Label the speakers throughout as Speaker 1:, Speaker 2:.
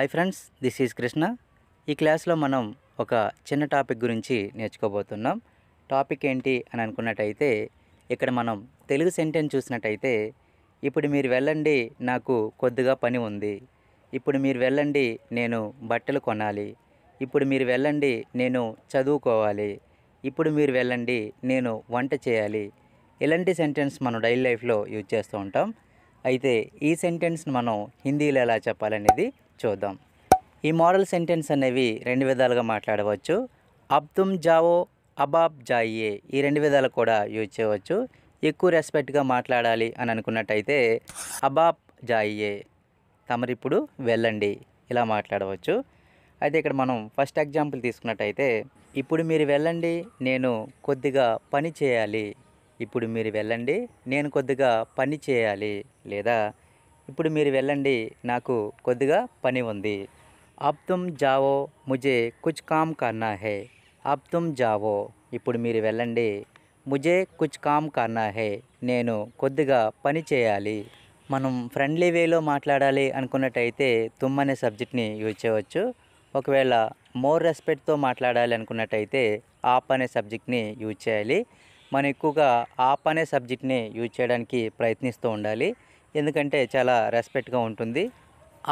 Speaker 1: hi friends this is Krishna ఈ క్లాస్లో మనం ఒక చిన్న టాపిక్ గురించి నేర్చుకోబోతున్నాం టాపిక్ ఏంటి అని అనుకున్నట్టయితే ఇక్కడ మనం తెలుగు సెంటెన్స్ చూసినట్టయితే ఇప్పుడు మీరు వెళ్ళండి నాకు కొద్దిగా పని ఉంది ఇప్పుడు మీరు వెళ్ళండి నేను బట్టలు కొనాలి ఇప్పుడు మీరు వెళ్ళండి నేను చదువుకోవాలి ఇప్పుడు మీరు వెళ్ళండి నేను వంట చేయాలి ఇలాంటి సెంటెన్స్ మనం డైలీ లైఫ్లో యూజ్ చేస్తూ ఉంటాం అయితే ఈ సెంటెన్స్ని మనం హిందీలో ఎలా చెప్పాలనేది చూద్దాం ఈ మోడల్ సెంటెన్స్ అనేవి రెండు విధాలుగా మాట్లాడవచ్చు అబ్దుమ్ జావో అబాబ్ జాయియే ఈ రెండు విధాలు కూడా యూజ్ చేయవచ్చు ఎక్కువ రెస్పెక్ట్గా మాట్లాడాలి అని అనుకున్నట్టయితే అబాబ్ జాయియే తమరిప్పుడు వెళ్ళండి ఇలా మాట్లాడవచ్చు అయితే ఇక్కడ మనం ఫస్ట్ ఎగ్జాంపుల్ తీసుకున్నట్టయితే ఇప్పుడు మీరు వెళ్ళండి నేను కొద్దిగా పని చేయాలి ఇప్పుడు మీరు వెళ్ళండి నేను కొద్దిగా పని చేయాలి లేదా ఇప్పుడు మీరు వెళ్ళండి నాకు కొద్దిగా పని ఉంది ఆప్ తుమ్ జావో ముజే కుచ్ కామ్ కర్నా హే ఆప్ తుమ్ జావో ఇప్పుడు మీరు వెళ్ళండి ముజే కుచ్ కామ్ కర్నా హే నేను కొద్దిగా పని చేయాలి మనం ఫ్రెండ్లీ వేలో మాట్లాడాలి అనుకున్నట్టయితే తుమ్ అనే సబ్జెక్ట్ని యూజ్ చేయవచ్చు ఒకవేళ మోర్ రెస్పెక్ట్తో మాట్లాడాలి అనుకున్నట్టయితే ఆప్ అనే సబ్జెక్ట్ని యూజ్ చేయాలి మనం ఎక్కువగా ఆప్ అనే సబ్జెక్ట్ని యూజ్ చేయడానికి ప్రయత్నిస్తూ ఉండాలి ఎందుకంటే చాలా రెస్పెక్ట్గా ఉంటుంది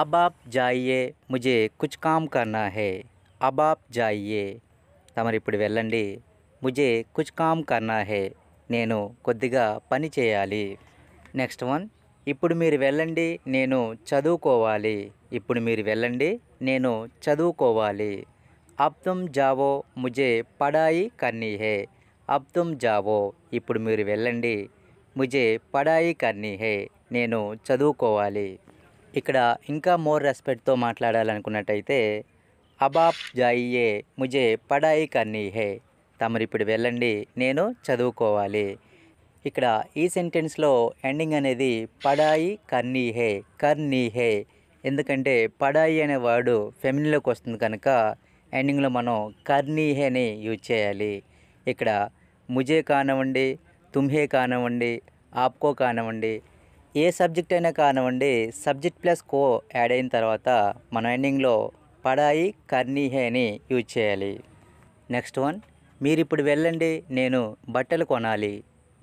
Speaker 1: అబాబ్ జాయియే ముజే కుచ్ కామ్ కన్నా హే అబాబ్ జాయే తమరిప్పుడు వెళ్ళండి ముజే కుచ్ కామ్ కన్నా హే నేను కొద్దిగా పని చేయాలి నెక్స్ట్ వన్ ఇప్పుడు మీరు వెళ్ళండి నేను చదువుకోవాలి ఇప్పుడు మీరు వెళ్ళండి నేను చదువుకోవాలి అబ్ జావో ముజే పడాయి కన్నీ హే అబ్ జావో ఇప్పుడు మీరు వెళ్ళండి ముజే పడాయి కర్నీ హే నేను చదువుకోవాలి ఇక్కడ ఇంకా మోర్ రెస్పెక్ట్తో మాట్లాడాలనుకున్నట్టయితే అబాబ్ జాయియే ముజే పడాయి కర్నీ హే ఇప్పుడు వెళ్ళండి నేను చదువుకోవాలి ఇక్కడ ఈ సెంటెన్స్లో ఎండింగ్ అనేది పడాయి కర్నీ హే కర్నీ హే ఎందుకంటే పడాయి అనే వర్డు ఫెమినిలోకి వస్తుంది కనుక ఎండింగ్లో మనం కర్నీ హేని యూజ్ చేయాలి ఇక్కడ ముజే కానివ్వండి తుమ్హే కానివ్వండి ఆప్కో కానివ్వండి ఏ సబ్జెక్ట్ అయినా కానివ్వండి సబ్జెక్ట్ ప్లస్ కో యాడ్ అయిన తర్వాత మన ఎండింగ్లో పడాయి కర్నీ హే అని యూజ్ చేయాలి నెక్స్ట్ వన్ మీరు ఇప్పుడు వెళ్ళండి నేను బట్టలు కొనాలి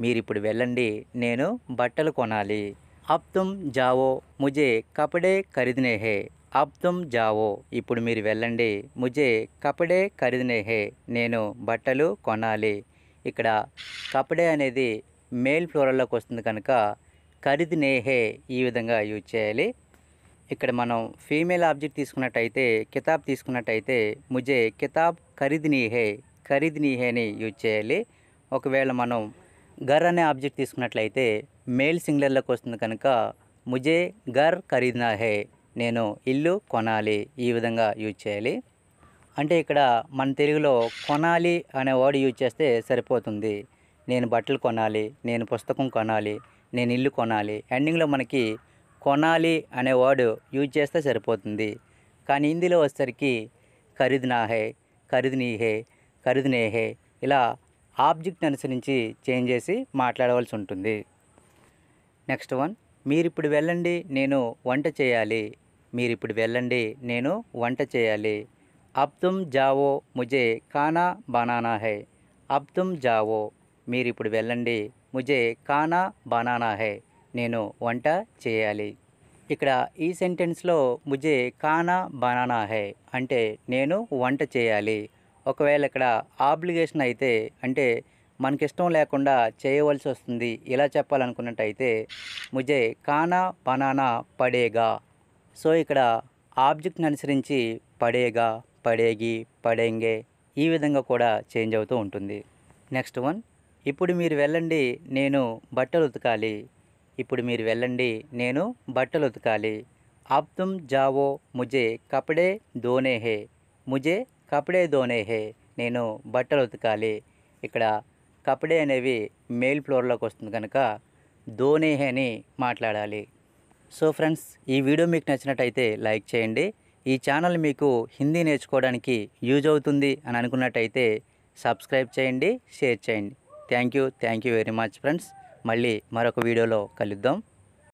Speaker 1: మీరు ఇప్పుడు వెళ్ళండి నేను బట్టలు కొనాలి అబ్ తుమ్ జావో ముజే కపడే ఖరీదినేహే హే తుమ్ జావో ఇప్పుడు మీరు వెళ్ళండి ముజే కపడే ఖరీదినేహే నేను బట్టలు కొనాలి ఇక్కడ కపడే అనేది మేల్ ఫ్లోరల్లోకి వస్తుంది కనుక ఖరీదు నేహే ఈ విధంగా యూజ్ చేయాలి ఇక్కడ మనం ఫీమేల్ ఆబ్జెక్ట్ తీసుకున్నట్టయితే కితాబ్ తీసుకున్నట్టయితే ముజే కితాబ్ ఖరీదు నీహే ఖరీదు నీహేని యూజ్ చేయాలి ఒకవేళ మనం గర్ అనే ఆబ్జెక్ట్ తీసుకున్నట్లయితే మేల్ సింగ్లర్లోకి వస్తుంది కనుక ముజే గర్ ఖరీదునా హే నేను ఇల్లు కొనాలి ఈ విధంగా యూజ్ చేయాలి అంటే ఇక్కడ మన తెలుగులో కొనాలి అనే వర్డ్ యూజ్ చేస్తే సరిపోతుంది నేను బట్టలు కొనాలి నేను పుస్తకం కొనాలి నేను ఇల్లు కొనాలి ఎండింగ్లో మనకి కొనాలి అనే వర్డ్ యూజ్ చేస్తే సరిపోతుంది కానీ హిందీలో వచ్చేసరికి ఖరీదు హే ఖరీదు హే ఖరీదు హే ఇలా ఆబ్జెక్ట్ అనుసరించి చేంజ్ చేసి మాట్లాడవలసి ఉంటుంది నెక్స్ట్ వన్ మీరు ఇప్పుడు వెళ్ళండి నేను వంట చేయాలి మీరు ఇప్పుడు వెళ్ళండి నేను వంట చేయాలి అబ్ తుమ్ జావో ముజే కానా బనానా హై అబ్ తుమ్ జావో మీరిప్పుడు వెళ్ళండి ముజే కానా బనానా హై నేను వంట చేయాలి ఇక్కడ ఈ సెంటెన్స్లో ముజే కానా బనానా హై అంటే నేను వంట చేయాలి ఒకవేళ ఇక్కడ ఆబ్లిగేషన్ అయితే అంటే మనకిష్టం లేకుండా చేయవలసి వస్తుంది ఇలా చెప్పాలనుకున్నట్టయితే ముజే కానా బనానా పడేగా సో ఇక్కడ ఆబ్జెక్ట్ని అనుసరించి పడేగా పడేగి పడేంగే ఈ విధంగా కూడా చేంజ్ అవుతూ ఉంటుంది నెక్స్ట్ వన్ ఇప్పుడు మీరు వెళ్ళండి నేను బట్టలు ఉతకాలి ఇప్పుడు మీరు వెళ్ళండి నేను బట్టలు ఉతకాలి ఆప్తుం తుమ్ జావో ముజే కపడే దోనే హే ముజే కపడే దోనే హే నేను బట్టలు ఉతకాలి ఇక్కడ కపడే అనేవి మెయిల్ ఫ్లోర్లోకి వస్తుంది కనుక దోనే హే అని మాట్లాడాలి సో ఫ్రెండ్స్ ఈ వీడియో మీకు నచ్చినట్టయితే లైక్ చేయండి ఈ ఛానల్ మీకు హిందీ నేర్చుకోవడానికి యూజ్ అవుతుంది అని అనుకున్నట్టయితే సబ్స్క్రైబ్ చేయండి షేర్ చేయండి thank you thank you very much friends మళ్ళీ మరొక వీడియోలో కలుద్దాం